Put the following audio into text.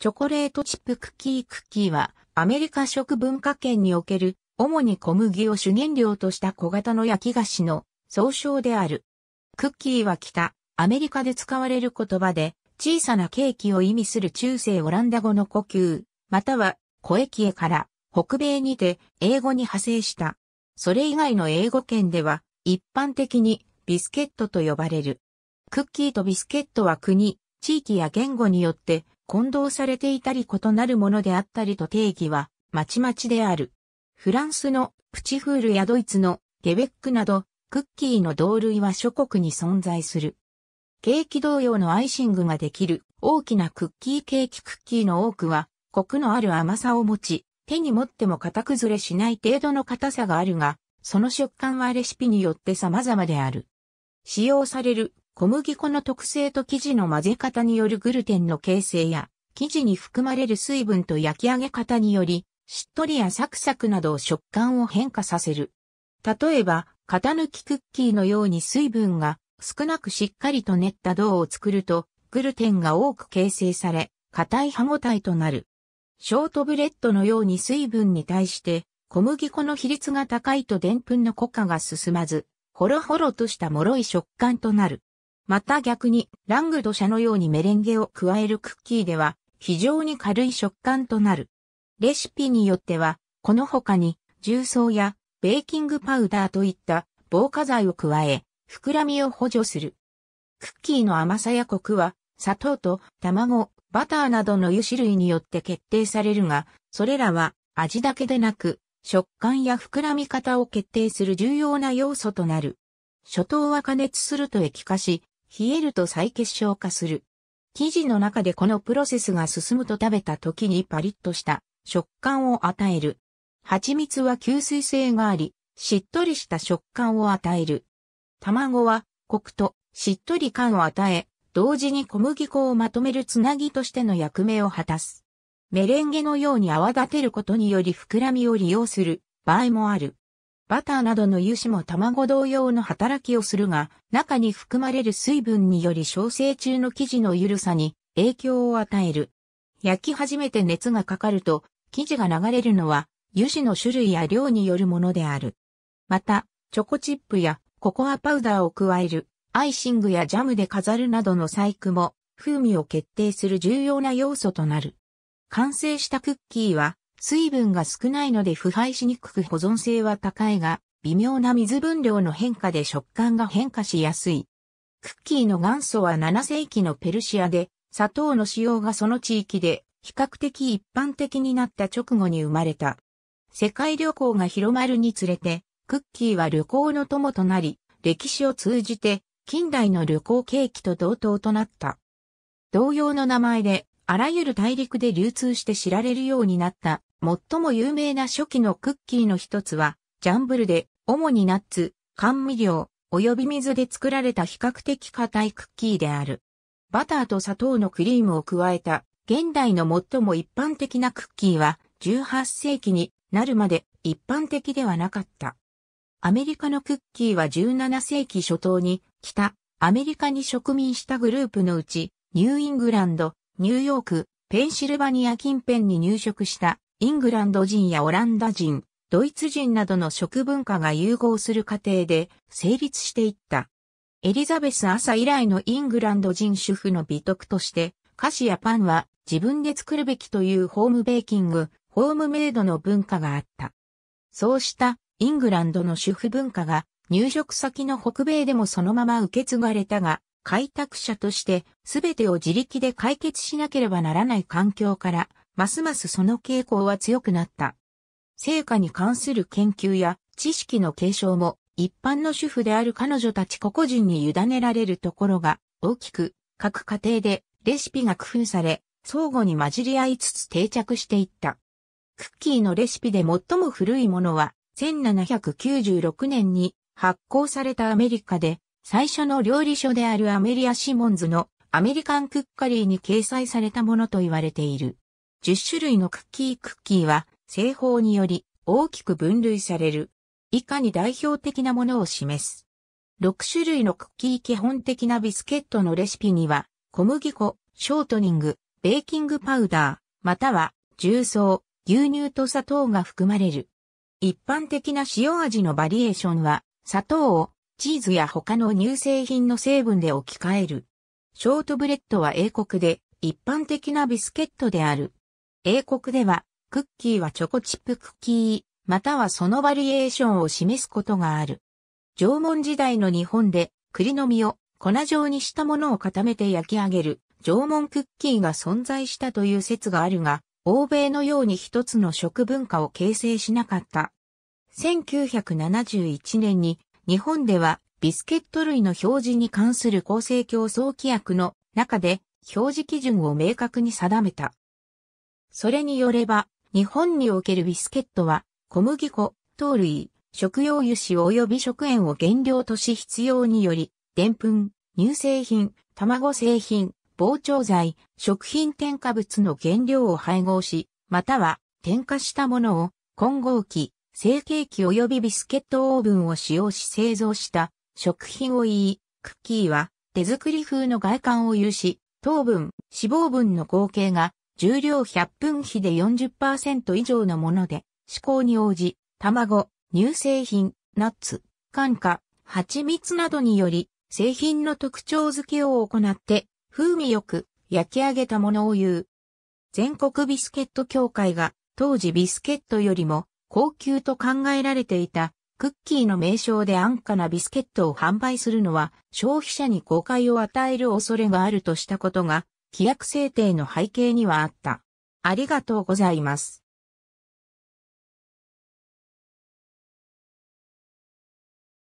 チョコレートチップクッキークッキーは、アメリカ食文化圏における、主に小麦を主原料とした小型の焼き菓子の総称である。クッキーは北、アメリカで使われる言葉で、小さなケーキを意味する中世オランダ語の呼吸、または、小駅へから、北米にて英語に派生した。それ以外の英語圏では、一般的にビスケットと呼ばれる。クッキーとビスケットは国、地域や言語によって混同されていたり異なるものであったりと定義は、まちまちである。フランスのプチフールやドイツのゲベックなど、クッキーの同類は諸国に存在する。ケーキ同様のアイシングができる大きなクッキーケーキクッキーの多くは、コクのある甘さを持ち、手に持っても型崩れしない程度の硬さがあるが、その食感はレシピによって様々である。使用される小麦粉の特性と生地の混ぜ方によるグルテンの形成や、生地に含まれる水分と焼き上げ方により、しっとりやサクサクなど食感を変化させる。例えば、型抜きクッキーのように水分が少なくしっかりと練った銅を作ると、グルテンが多く形成され、硬い歯ごたえとなる。ショートブレッドのように水分に対して、小麦粉の比率が高いとぷんの固化が進まず、ほろほろとした脆い食感となる。また逆に、ラングド社のようにメレンゲを加えるクッキーでは、非常に軽い食感となる。レシピによっては、この他に、重曹やベーキングパウダーといった防火剤を加え、膨らみを補助する。クッキーの甘さやコクは、砂糖と卵、バターなどの油種類によって決定されるが、それらは味だけでなく、食感や膨らみ方を決定する重要な要素となる。初糖は加熱すると液化し、冷えると再結晶化する。生地の中でこのプロセスが進むと食べた時にパリッとした食感を与える。蜂蜜は吸水性があり、しっとりした食感を与える。卵はコクとしっとり感を与え、同時に小麦粉をまとめるつなぎとしての役目を果たす。メレンゲのように泡立てることにより膨らみを利用する場合もある。バターなどの油脂も卵同様の働きをするが、中に含まれる水分により焼成中の生地の緩さに影響を与える。焼き始めて熱がかかると、生地が流れるのは油脂の種類や量によるものである。また、チョコチップやココアパウダーを加える、アイシングやジャムで飾るなどの細工も、風味を決定する重要な要素となる。完成したクッキーは、水分が少ないので腐敗しにくく保存性は高いが、微妙な水分量の変化で食感が変化しやすい。クッキーの元祖は7世紀のペルシアで、砂糖の使用がその地域で比較的一般的になった直後に生まれた。世界旅行が広まるにつれて、クッキーは旅行の友となり、歴史を通じて近代の旅行ケーキと同等となった。同様の名前で、あらゆる大陸で流通して知られるようになった最も有名な初期のクッキーの一つは、ジャンブルで、主にナッツ、甘味料、及び水で作られた比較的硬いクッキーである。バターと砂糖のクリームを加えた、現代の最も一般的なクッキーは、18世紀になるまで一般的ではなかった。アメリカのクッキーは17世紀初頭に、北、アメリカに植民したグループのうち、ニューイングランド、ニューヨーク、ペンシルバニア近辺に入植したイングランド人やオランダ人、ドイツ人などの食文化が融合する過程で成立していった。エリザベス朝以来のイングランド人主婦の美徳として、菓子やパンは自分で作るべきというホームベーキング、ホームメイドの文化があった。そうしたイングランドの主婦文化が入植先の北米でもそのまま受け継がれたが、開拓者として全てを自力で解決しなければならない環境からますますその傾向は強くなった。成果に関する研究や知識の継承も一般の主婦である彼女たち個々人に委ねられるところが大きく各家庭でレシピが工夫され相互に混じり合いつつ定着していった。クッキーのレシピで最も古いものは1796年に発行されたアメリカで最初の料理書であるアメリア・シモンズのアメリカンクッカリーに掲載されたものと言われている。10種類のクッキークッキーは製法により大きく分類される。以下に代表的なものを示す。6種類のクッキー基本的なビスケットのレシピには小麦粉、ショートニング、ベーキングパウダー、または重曹、牛乳と砂糖が含まれる。一般的な塩味のバリエーションは砂糖をチーズや他の乳製品の成分で置き換える。ショートブレッドは英国で一般的なビスケットである。英国では、クッキーはチョコチップクッキー、またはそのバリエーションを示すことがある。縄文時代の日本で、栗の実を粉状にしたものを固めて焼き上げる、縄文クッキーが存在したという説があるが、欧米のように一つの食文化を形成しなかった。1971年に日本ではビスケット類の表示に関する構成。競争規約の中で表示基準を明確に定めた。それによれば、日本におけるビスケットは、小麦粉、糖類、食用油脂及び食塩を原料とし必要により、でんぷん、乳製品、卵製品、膨張剤、食品添加物の原料を配合し、または添加したものを混合器、成形器及びビスケットオーブンを使用し製造した食品を言い、クッキーは手作り風の外観を有し、糖分、脂肪分の合計が重量100分比で40%以上のもので、試行に応じ、卵、乳製品、ナッツ、缶果、蜂蜜などにより、製品の特徴付けを行って、風味よく焼き上げたものを言う。全国ビスケット協会が、当時ビスケットよりも高級と考えられていた、クッキーの名称で安価なビスケットを販売するのは、消費者に誤解を与える恐れがあるとしたことが、規約制定の背景にはあった。ありがとうございます。